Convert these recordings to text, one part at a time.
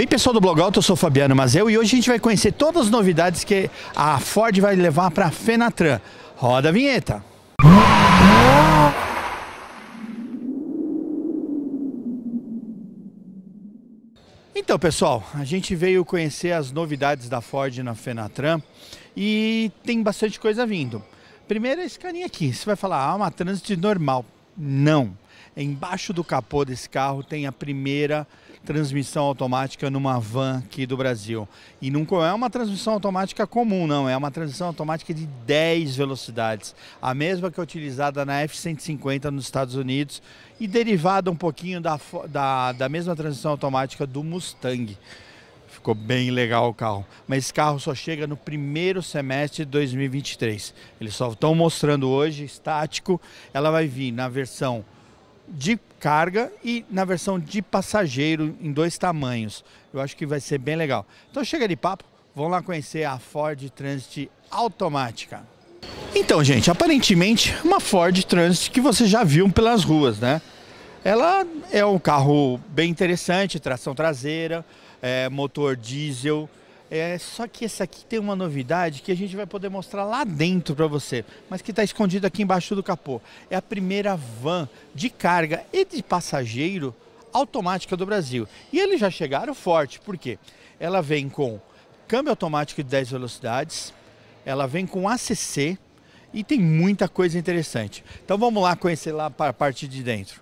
Bem, pessoal do Blogout, eu sou o Fabiano Mazel e hoje a gente vai conhecer todas as novidades que a Ford vai levar para a Fenatran. Roda a vinheta! Então, pessoal, a gente veio conhecer as novidades da Ford na Fenatran e tem bastante coisa vindo. Primeiro, esse carinha aqui, você vai falar, ah, é uma trânsito normal. Não. Embaixo do capô desse carro tem a primeira transmissão automática numa van aqui do Brasil. E não é uma transmissão automática comum, não. É uma transmissão automática de 10 velocidades. A mesma que é utilizada na F-150 nos Estados Unidos e derivada um pouquinho da, da, da mesma transmissão automática do Mustang. Ficou bem legal o carro. Mas esse carro só chega no primeiro semestre de 2023. Eles só estão mostrando hoje, estático. Ela vai vir na versão de carga e na versão de passageiro em dois tamanhos. Eu acho que vai ser bem legal. Então chega de papo, vamos lá conhecer a Ford Transit automática. Então, gente, aparentemente uma Ford Transit que você já viu pelas ruas, né? Ela é um carro bem interessante, tração traseira, é, motor diesel. É, só que esse aqui tem uma novidade que a gente vai poder mostrar lá dentro para você, mas que está escondido aqui embaixo do capô. É a primeira van de carga e de passageiro automática do Brasil. E eles já chegaram forte, porque ela vem com câmbio automático de 10 velocidades, ela vem com ACC e tem muita coisa interessante. Então vamos lá conhecer lá a parte de dentro.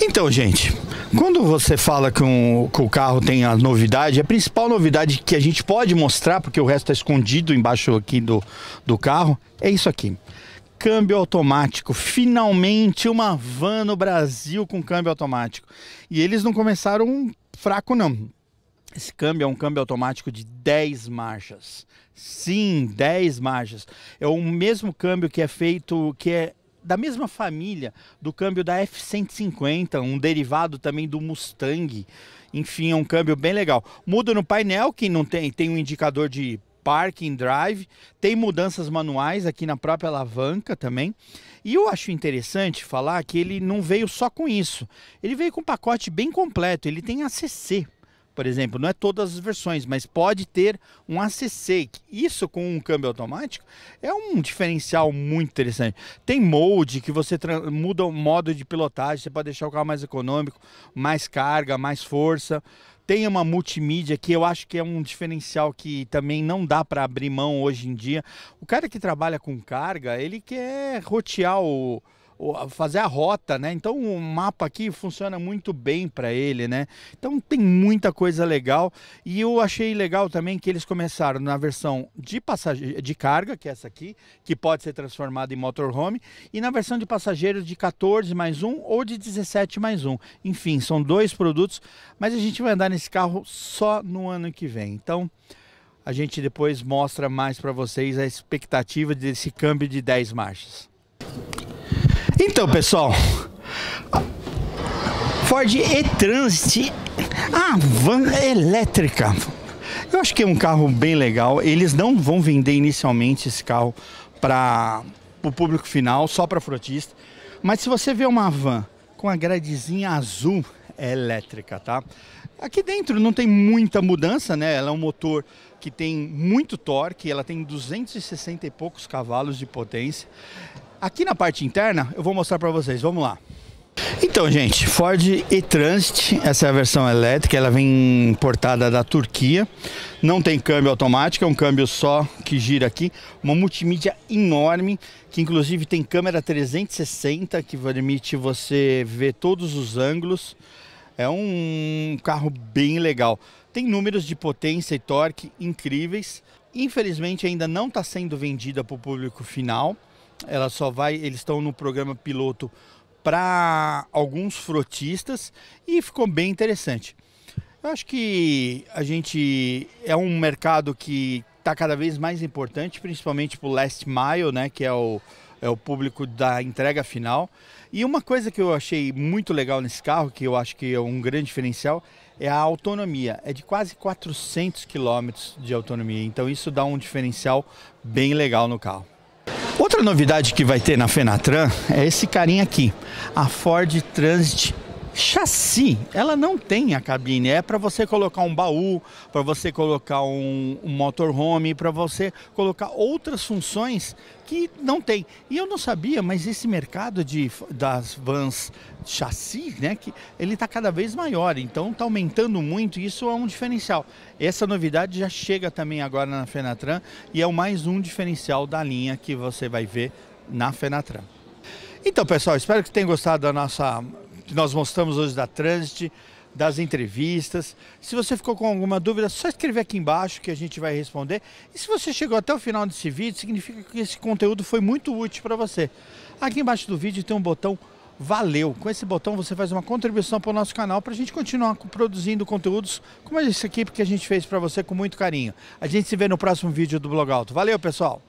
Então, gente, quando você fala que, um, que o carro tem a novidade, a principal novidade que a gente pode mostrar, porque o resto está é escondido embaixo aqui do, do carro, é isso aqui câmbio automático. Finalmente uma van no Brasil com câmbio automático. E eles não começaram fraco não. Esse câmbio é um câmbio automático de 10 marchas. Sim, 10 marchas. É o mesmo câmbio que é feito que é da mesma família do câmbio da F-150, um derivado também do Mustang. Enfim, é um câmbio bem legal. Muda no painel, que não tem, tem um indicador de parking drive, tem mudanças manuais aqui na própria alavanca também. E eu acho interessante falar que ele não veio só com isso. Ele veio com um pacote bem completo, ele tem ACC por exemplo, não é todas as versões, mas pode ter um ACC. Isso com um câmbio automático é um diferencial muito interessante. Tem mode que você muda o modo de pilotagem, você pode deixar o carro mais econômico, mais carga, mais força. Tem uma multimídia que eu acho que é um diferencial que também não dá para abrir mão hoje em dia. O cara que trabalha com carga, ele quer rotear o, fazer a rota, né? Então o mapa aqui funciona muito bem para ele, né? Então tem muita coisa legal e eu achei legal também que eles começaram na versão de passage... de carga, que é essa aqui, que pode ser transformada em motorhome, e na versão de passageiros de 14 mais um ou de 17 mais um. Enfim, são dois produtos, mas a gente vai andar nesse carro só no ano que vem. Então, a gente depois mostra mais para vocês a expectativa desse câmbio de 10 marchas. Então, pessoal, Ford e-Transit, a van elétrica. Eu acho que é um carro bem legal. Eles não vão vender inicialmente esse carro para o público final, só para frotista. Mas se você vê uma van com a gradezinha azul é elétrica, tá? Aqui dentro não tem muita mudança, né? Ela é um motor que tem muito torque, ela tem 260 e poucos cavalos de potência. Aqui na parte interna eu vou mostrar para vocês, vamos lá. Então, gente, Ford e-Transit, essa é a versão elétrica, ela vem importada da Turquia. Não tem câmbio automático, é um câmbio só que gira aqui. Uma multimídia enorme, que inclusive tem câmera 360, que permite você ver todos os ângulos. É um carro bem legal. Tem números de potência e torque incríveis. Infelizmente ainda não está sendo vendida para o público final. Ela só vai, eles estão no programa piloto para alguns frotistas e ficou bem interessante. Eu acho que a gente é um mercado que está cada vez mais importante, principalmente para o last mile, né, que é o, é o público da entrega final. E uma coisa que eu achei muito legal nesse carro, que eu acho que é um grande diferencial, é a autonomia. É de quase 400 quilômetros de autonomia, então isso dá um diferencial bem legal no carro. Outra novidade que vai ter na Fenatran é esse carinha aqui, a Ford Transit Chassi, ela não tem a cabine, é para você colocar um baú, para você colocar um, um motorhome, para você colocar outras funções que não tem. E eu não sabia, mas esse mercado de, das vans chassi, né, que ele está cada vez maior, então está aumentando muito, e isso é um diferencial. Essa novidade já chega também agora na Fenatran e é o mais um diferencial da linha que você vai ver na Fenatran. Então, pessoal, espero que tenham gostado da nossa que nós mostramos hoje da Trânsito, das entrevistas. Se você ficou com alguma dúvida, só escrever aqui embaixo que a gente vai responder. E se você chegou até o final desse vídeo, significa que esse conteúdo foi muito útil para você. Aqui embaixo do vídeo tem um botão Valeu. Com esse botão você faz uma contribuição para o nosso canal para a gente continuar produzindo conteúdos como esse aqui que a gente fez para você com muito carinho. A gente se vê no próximo vídeo do Blog Alto. Valeu, pessoal!